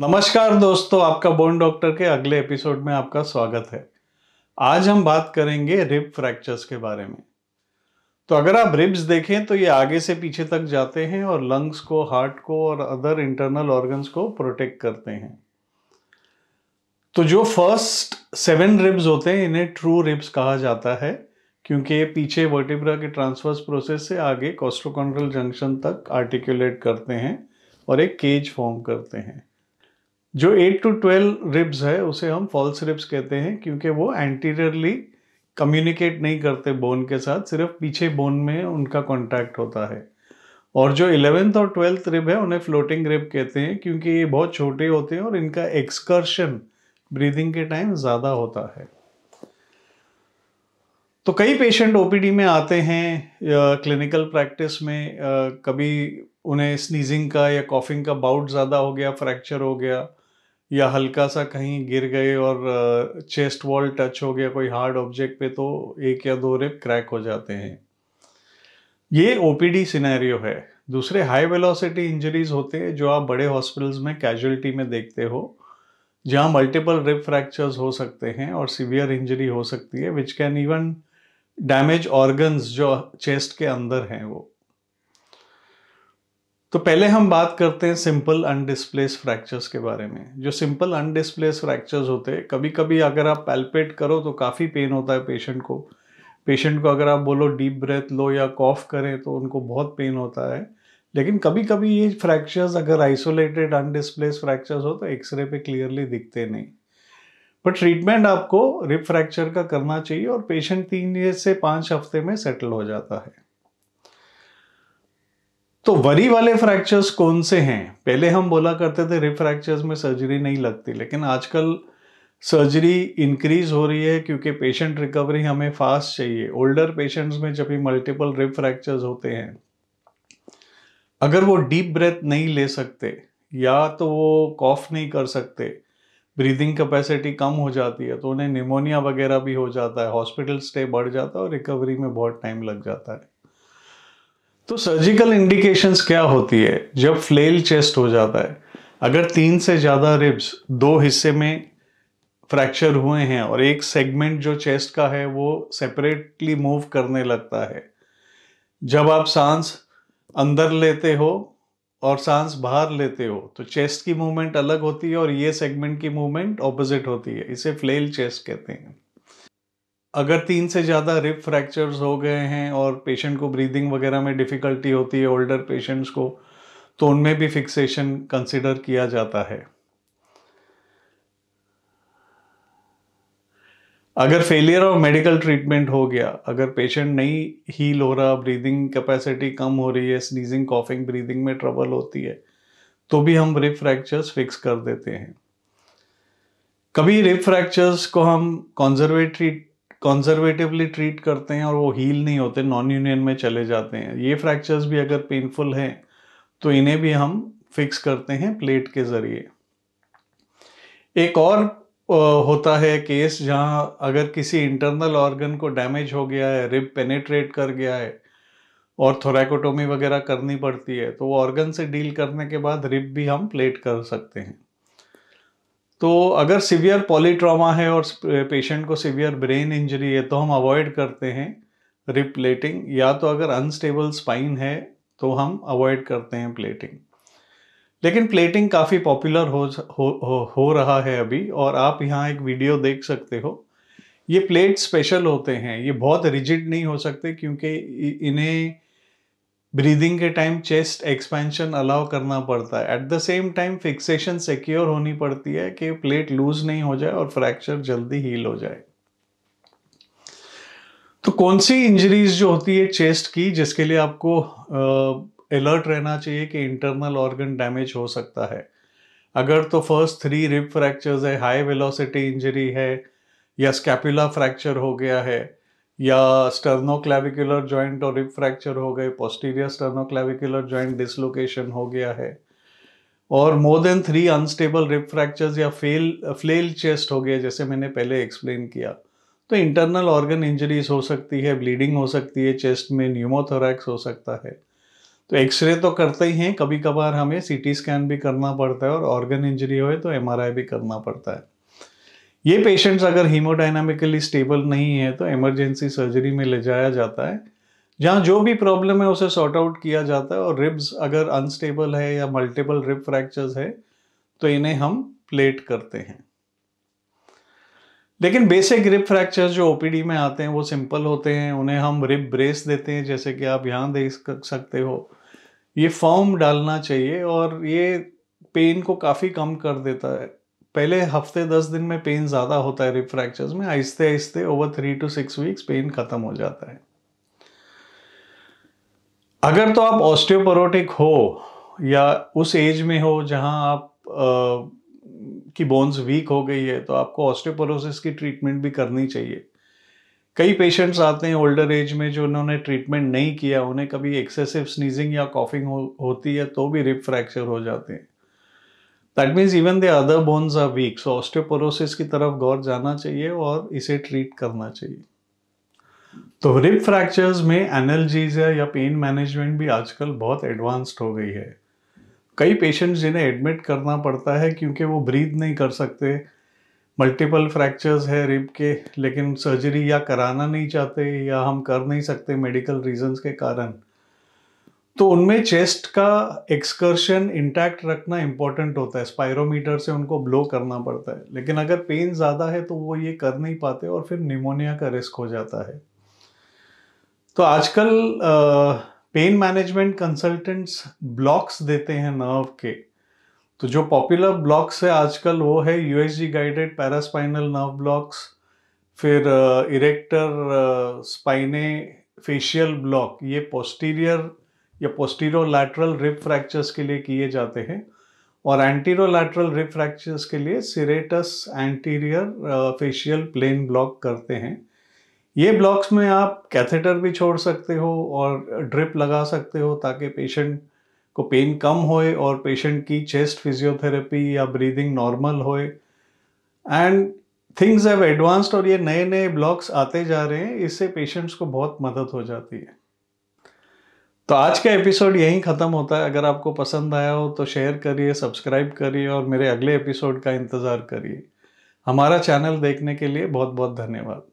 नमस्कार दोस्तों आपका बोन डॉक्टर के अगले एपिसोड में आपका स्वागत है आज हम बात करेंगे रिब फ्रैक्चर्स के बारे में तो अगर आप रिब्स देखें तो ये आगे से पीछे तक जाते हैं और लंग्स को हार्ट को और अदर इंटरनल ऑर्गन्स को प्रोटेक्ट करते हैं तो जो फर्स्ट सेवन रिब्स होते हैं इन्हें ट्रू रिब्स कहा जाता है क्योंकि ये पीछे वर्टिब्रा के ट्रांसवर्स प्रोसेस से आगे कॉस्ट्रोकॉन्ड्रल जंक्शन तक आर्टिकुलेट करते हैं और एक केज फॉर्म करते हैं जो एट टू 12 रिब्स है उसे हम फॉल्स रिब्स कहते हैं क्योंकि वो एंटीरियरली कम्युनिकेट नहीं करते बोन के साथ सिर्फ पीछे बोन में उनका कॉन्टैक्ट होता है और जो इलेवेंथ और ट्वेल्थ रिब है उन्हें फ्लोटिंग रिब कहते हैं क्योंकि ये बहुत छोटे होते हैं और इनका एक्सकर्शन ब्रीदिंग के टाइम ज़्यादा होता है तो कई पेशेंट ओपीडी में आते हैं क्लिनिकल प्रैक्टिस में आ, कभी उन्हें स्नीजिंग का या कॉफिंग का बाउट ज़्यादा हो गया फ्रैक्चर हो गया या हल्का सा कहीं गिर गए और चेस्ट वॉल टच हो गया कोई हार्ड ऑब्जेक्ट पे तो एक या दो रिप क्रैक हो जाते हैं ये ओपीडी सिनेरियो है दूसरे हाई वेलोसिटी इंजरीज होते हैं जो आप बड़े हॉस्पिटल्स में कैजुअलिटी में देखते हो जहाँ मल्टीपल रिप फ्रैक्चर्स हो सकते हैं और सीवियर इंजरी हो सकती है which can even damage organs जो चेस्ट के अंदर हैं वो तो पहले हम बात करते हैं सिंपल अनडिस्प्लेस फ्रैक्चर्स के बारे में जो सिंपल अनडिस्प्लेस फ्रैक्चर्स होते हैं कभी कभी अगर आप पैल्पेट करो तो काफ़ी पेन होता है पेशेंट को पेशेंट को अगर आप बोलो डीप ब्रेथ लो या कॉफ करें तो उनको बहुत पेन होता है लेकिन कभी कभी ये फ्रैक्चर्स अगर आइसोलेटेड अनडिस्प्लेस फ्रैक्चर्स हो तो एक्सरे पे क्लियरली दिखते नहीं पर ट्रीटमेंट आपको रिप फ्रैक्चर का करना चाहिए और पेशेंट तीन से पाँच हफ्ते में सेटल हो जाता है तो वरी वाले फ्रैक्चर्स कौन से हैं पहले हम बोला करते थे रिप फ्रैक्चर्स में सर्जरी नहीं लगती लेकिन आजकल सर्जरी इंक्रीज हो रही है क्योंकि पेशेंट रिकवरी हमें फास्ट चाहिए ओल्डर पेशेंट्स में जब भी मल्टीपल रिप फ्रैक्चर्स होते हैं अगर वो डीप ब्रेथ नहीं ले सकते या तो वो कॉफ नहीं कर सकते ब्रीदिंग कैपेसिटी कम हो जाती है तो उन्हें निमोनिया वगैरह भी हो जाता है हॉस्पिटल स्टे बढ़ जाता है और रिकवरी में बहुत टाइम लग जाता है तो सर्जिकल इंडिकेशंस क्या होती है जब फ्लेल चेस्ट हो जाता है अगर तीन से ज़्यादा रिब्स दो हिस्से में फ्रैक्चर हुए हैं और एक सेगमेंट जो चेस्ट का है वो सेपरेटली मूव करने लगता है जब आप सांस अंदर लेते हो और सांस बाहर लेते हो तो चेस्ट की मूवमेंट अलग होती है और ये सेगमेंट की मूवमेंट ऑपोजिट होती है इसे फ्लेल चेस्ट कहते हैं अगर तीन से ज़्यादा रिप फ्रैक्चर्स हो गए हैं और पेशेंट को ब्रीदिंग वगैरह में डिफ़िकल्टी होती है ओल्डर पेशेंट्स को तो उनमें भी फिक्सेशन कंसिडर किया जाता है अगर फेलियर ऑफ मेडिकल ट्रीटमेंट हो गया अगर पेशेंट नहीं हील हो रहा ब्रीदिंग कैपेसिटी कम हो रही है स्नीजिंग कॉफिंग ब्रीदिंग में ट्रबल होती है तो भी हम रिप फ्रैक्चर्स फिक्स कर देते हैं कभी रिप फ्रैक्चर्स को हम कॉन्जर्वेटरी कॉन्जर्वेटिवली ट्रीट करते हैं और वो हील नहीं होते नॉन यूनियन में चले जाते हैं ये फ्रैक्चर्स भी अगर पेनफुल हैं तो इन्हें भी हम फिक्स करते हैं प्लेट के ज़रिए एक और होता है केस जहाँ अगर किसी इंटरनल ऑर्गन को डैमेज हो गया है रिब पेनेट्रेट कर गया है और थोरैकोटोमी वगैरह करनी पड़ती है तो वो ऑर्गन से डील करने के बाद रिब भी हम प्लेट कर सकते हैं तो अगर सीवियर पॉलीट्रॉमा है और पेशेंट को सिवियर ब्रेन इंजरी है तो हम अवॉइड करते हैं रिप प्लेटिंग या तो अगर अनस्टेबल स्पाइन है तो हम अवॉइड करते हैं प्लेटिंग लेकिन प्लेटिंग काफ़ी पॉपुलर हो, हो हो रहा है अभी और आप यहाँ एक वीडियो देख सकते हो ये प्लेट स्पेशल होते हैं ये बहुत रिजिड नहीं हो सकते क्योंकि इन्हें ब्रीदिंग के टाइम चेस्ट एक्सपेंशन अलाउ करना पड़ता है at the same time fixation secure होनी पड़ती है कि प्लेट लूज नहीं हो जाए और फ्रैक्चर जल्दी हील हो जाए तो कौन सी इंजरीज जो होती है चेस्ट की जिसके लिए आपको अलर्ट रहना चाहिए कि इंटरनल ऑर्गन डैमेज हो सकता है अगर तो फर्स्ट थ्री रिप फ्रैक्चर्स है हाई वेलोसिटी इंजरी है या स्कैपुला फ्रैक्चर हो गया है या स्टर्नोक्लेविकुलर जॉइंट और रिप फ्रैक्चर हो गए पोस्टीरियर स्टर्नोक्लेविकुलर जॉइंट डिसलोकेशन हो गया है और more than three unstable rib fractures या फेल फ्लेल चेस्ट हो गया जैसे मैंने पहले एक्सप्लेन किया तो इंटरनल ऑर्गन इंजरीज हो सकती है ब्लीडिंग हो सकती है चेस्ट में न्यूमोथोरैक्स हो सकता है तो एक्सरे तो करते ही हैं कभी कभार हमें सीटी स्कैन भी करना पड़ता है और ऑर्गन इंजरी हो तो एमआरआई भी करना पड़ता है ये पेशेंट्स अगर हीमोडाइनामिकली स्टेबल नहीं है तो इमरजेंसी सर्जरी में ले जाया जाता है जहाँ जो भी प्रॉब्लम है उसे सॉर्ट आउट किया जाता है और रिब्स अगर अनस्टेबल है या मल्टीपल रिब फ्रैक्चर्स है तो इन्हें हम प्लेट करते हैं लेकिन बेसिक रिब फ्रैक्चर जो ओपीडी में आते हैं वो सिंपल होते हैं उन्हें हम रिब ब्रेस देते हैं जैसे कि आप यहाँ देख सकते हो ये फॉर्म डालना चाहिए और ये पेन को काफ़ी कम कर देता है पहले हफ्ते दस दिन में पेन ज़्यादा होता है रिप में आहिस्ते आहिस्ते over three to six weeks pain ख़त्म हो जाता है अगर तो आप ऑस्टियोपोरोटिक हो या उस एज में हो जहां आप आ, की बोन्स वीक हो गई है तो आपको ऑस्टियोपोरोसिस की ट्रीटमेंट भी करनी चाहिए कई पेशेंट्स आते हैं ओल्डर एज में जो उन्होंने ट्रीटमेंट नहीं किया उन्हें कभी एक्सेसिव स्नीजिंग या कॉफिंग हो, होती है तो भी रिप फ्रैक्चर हो जाते हैं that means even the other bones are weak so osteoporosis की तरफ गौर जाना चाहिए और इसे ट्रीट करना चाहिए तो रिब फ्रैक्चर्स में एनर्जीजिया या पेन मैनेजमेंट भी आजकल बहुत एडवांस्ड हो गई है कई पेशेंट्स जिन्हें एडमिट करना पड़ता है क्योंकि वो ब्रीथ नहीं कर सकते मल्टीपल फ्रैक्चर्स है रिब के लेकिन सर्जरी या कराना नहीं चाहते या हम कर नहीं सकते मेडिकल रीजंस के कारण तो उनमें चेस्ट का एक्सकर्शन इंटैक्ट रखना इम्पोर्टेंट होता है स्पायरोमीटर से उनको ब्लो करना पड़ता है लेकिन अगर पेन ज़्यादा है तो वो ये कर नहीं पाते और फिर निमोनिया का रिस्क हो जाता है तो आजकल पेन मैनेजमेंट कंसल्टेंट्स ब्लॉक्स देते हैं नर्व के तो जो पॉपुलर ब्लॉक्स है आजकल वो है USG guided paraspinal nerve blocks फिर इरेक्टर स्पाइने फेशियल ब्लॉक ये पोस्टीरियर या पोस्टीरियोलैटरल रिप फ्रैक्चर्स के लिए किए जाते हैं और एंटीरोलैटरल रिप फ्रैक्चर्स के लिए serratus anterior fascial plane block करते हैं ये ब्लॉक्स में आप कैथेटर भी छोड़ सकते हो और ड्रिप लगा सकते हो ताकि पेशेंट को पेन कम होए और पेशेंट की चेस्ट फिजियोथेरेपी या ब्रीदिंग नॉर्मल होए एंड थिंग्स हैव एडवांस्ड और ये नए नए ब्लॉक्स आते जा रहे हैं इससे पेशेंट्स को बहुत मदद हो जाती है तो आज का एपिसोड यहीं ख़त्म होता है अगर आपको पसंद आया हो तो शेयर करिए सब्सक्राइब करिए और मेरे अगले एपिसोड का इंतज़ार करिए हमारा चैनल देखने के लिए बहुत बहुत धन्यवाद